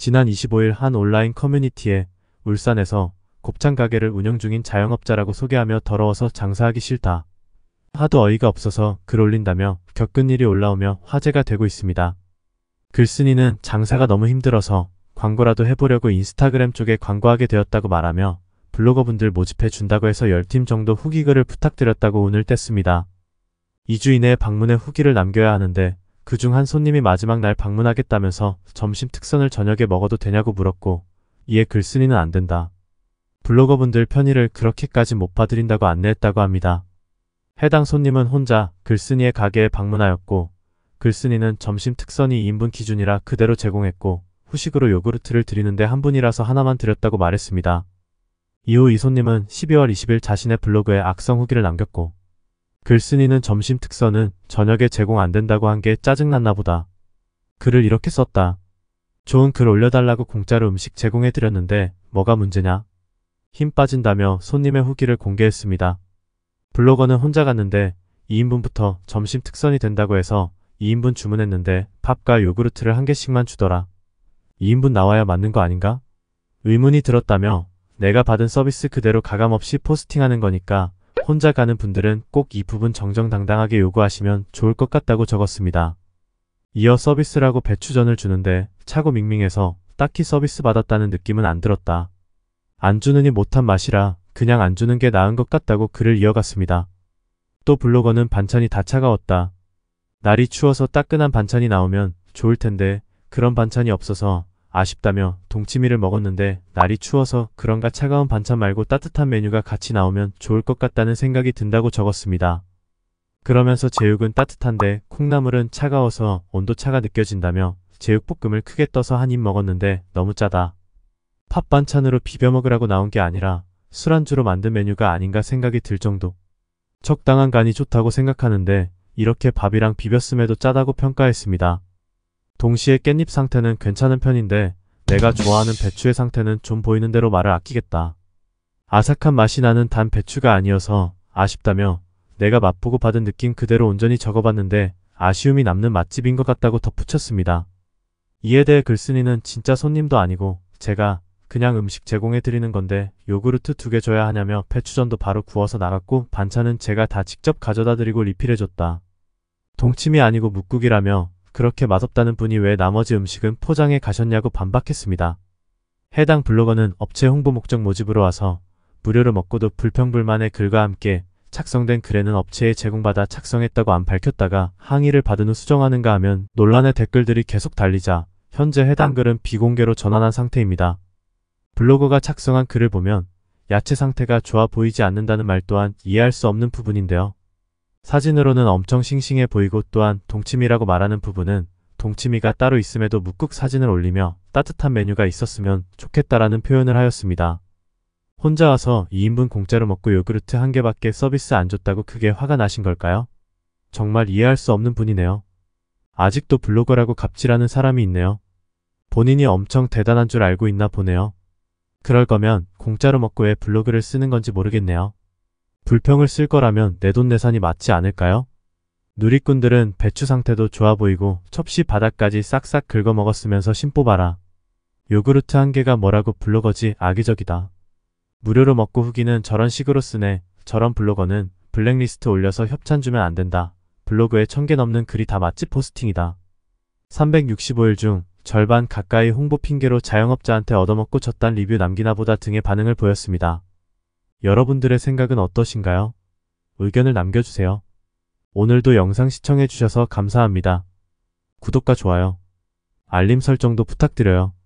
지난 25일 한 온라인 커뮤니티에 울산에서 곱창 가게를 운영 중인 자영업자라고 소개하며 더러워서 장사하기 싫다. 하도 어이가 없어서 글 올린다며 겪은 일이 올라오며 화제가 되고 있습니다. 글쓴이는 장사가 너무 힘들어서 광고라도 해보려고 인스타그램 쪽에 광고하게 되었다고 말하며 블로거분들 모집해 준다고 해서 10팀 정도 후기글을 부탁드렸다고 운을 뗐습니다. 2주 이내에 방문에 후기를 남겨야 하는데 그중 한 손님이 마지막 날 방문하겠다면서 점심 특선을 저녁에 먹어도 되냐고 물었고 이에 글쓴이는 안 된다. 블로거분들 편의를 그렇게까지 못 봐드린다고 안내했다고 합니다. 해당 손님은 혼자 글쓴이의 가게에 방문하였고 글쓴이는 점심 특선이 2인분 기준이라 그대로 제공했고 후식으로 요구르트를 드리는데 한 분이라서 하나만 드렸다고 말했습니다. 이후 이 손님은 12월 20일 자신의 블로그에 악성 후기를 남겼고 글쓴이는 점심 특선은 저녁에 제공 안 된다고 한 게 짜증났나 보다. 글을 이렇게 썼다. 좋은 글 올려달라고 공짜로 음식 제공해드렸는데 뭐가 문제냐? 힘 빠진다며 손님의 후기를 공개했습니다. 블로거는 혼자 갔는데 2인분부터 점심 특선이 된다고 해서 2인분 주문했는데 밥과 요구르트를 한 개씩만 주더라. 2인분 나와야 맞는 거 아닌가? 의문이 들었다며 내가 받은 서비스 그대로 가감없이 포스팅하는 거니까 혼자 가는 분들은 꼭 이 부분 정정당당하게 요구하시면 좋을 것 같다고 적었습니다. 이어 서비스라고 배추전을 주는데 차고 밍밍해서 딱히 서비스 받았다는 느낌은 안 들었다. 안 주느니 못한 맛이라 그냥 안 주는 게 나은 것 같다고 글을 이어갔습니다. 또 블로거는 반찬이 다 차가웠다. 날이 추워서 따끈한 반찬이 나오면 좋을 텐데 그런 반찬이 없어서 아쉽다며 동치미를 먹었는데 날이 추워서 그런가 차가운 반찬 말고 따뜻한 메뉴가 같이 나오면 좋을 것 같다는 생각이 든다고 적었습니다. 그러면서 제육은 따뜻한데 콩나물은 차가워서 온도차가 느껴진다며 제육볶음을 크게 떠서 한 입 먹었는데 너무 짜다. 팥 반찬으로 비벼 먹으라고 나온 게 아니라 술안주로 만든 메뉴가 아닌가 생각이 들 정도. 적당한 간이 좋다고 생각하는데 이렇게 밥이랑 비볐음에도 짜다고 평가했습니다. 동시에 깻잎 상태는 괜찮은 편인데 내가 음. 좋아하는 배추의 상태는 좀 보이는 대로 말을 아끼겠다. 아삭한 맛이 나는 단 배추가 아니어서 아쉽다며 내가 맛보고 받은 느낌 그대로 온전히 적어봤는데 아쉬움이 남는 맛집인 것 같다고 덧붙였습니다. 이에 대해 글쓴이는 진짜 손님도 아니고 제가 그냥 음식 제공해드리는 건데 요구르트 두 개 줘야 하냐며 배추전도 바로 구워서 나갔고 반찬은 제가 다 직접 가져다 드리고 리필해줬다. 동치미 아니고 묵국이라며 그렇게 맛없다는 분이 왜 나머지 음식은 포장해 가셨냐고 반박했습니다. 해당 블로거는 업체 홍보 목적 모집으로 와서 무료로 먹고도 불평불만의 글과 함께 작성된 글에는 업체에 제공받아 작성했다고안 밝혔다가 항의를 받은 후 수정하는가 하면 논란의 댓글들이 계속 달리자 현재 해당 글은 비공개로 전환한 상태입니다. 블로거가 작성한 글을 보면 야채 상태가 좋아 보이지 않는다는 말 또한 이해할 수 없는 부분인데요. 사진으로는 엄청 싱싱해 보이고 또한 동치미라고 말하는 부분은 동치미가 따로 있음에도 묵국 사진을 올리며 따뜻한 메뉴가 있었으면 좋겠다라는 표현을 하였습니다. 혼자 와서 2인분 공짜로 먹고 요구르트 한 개밖에 서비스 안 줬다고 크게 화가 나신 걸까요? 정말 이해할 수 없는 분이네요. 아직도 블로거라고 갑질하는 사람이 있네요. 본인이 엄청 대단한 줄 알고 있나 보네요. 그럴 거면 공짜로 먹고 왜 블로그를 쓰는 건지 모르겠네요. 불평을 쓸 거라면 내 돈내산이 맞지 않을까요? 누리꾼들은 배추 상태도 좋아 보이고 첩시 바닥까지 싹싹 긁어먹었으면서 심뽑아라. 요구르트 한 개가 뭐라고 블로거지 악의적이다. 무료로 먹고 후기는 저런 식으로 쓰네. 저런 블로거는 블랙리스트 올려서 협찬 주면 안 된다. 블로그에 천 개 넘는 글이 다 맛집 포스팅이다. 365일 중 절반 가까이 홍보 핑계로 자영업자한테 얻어먹고 졌단 리뷰 남기나 보다 등의 반응을 보였습니다. 여러분들의 생각은 어떠신가요? 의견을 남겨주세요. 오늘도 영상 시청해주셔서 감사합니다. 구독과 좋아요, 알림 설정도 부탁드려요.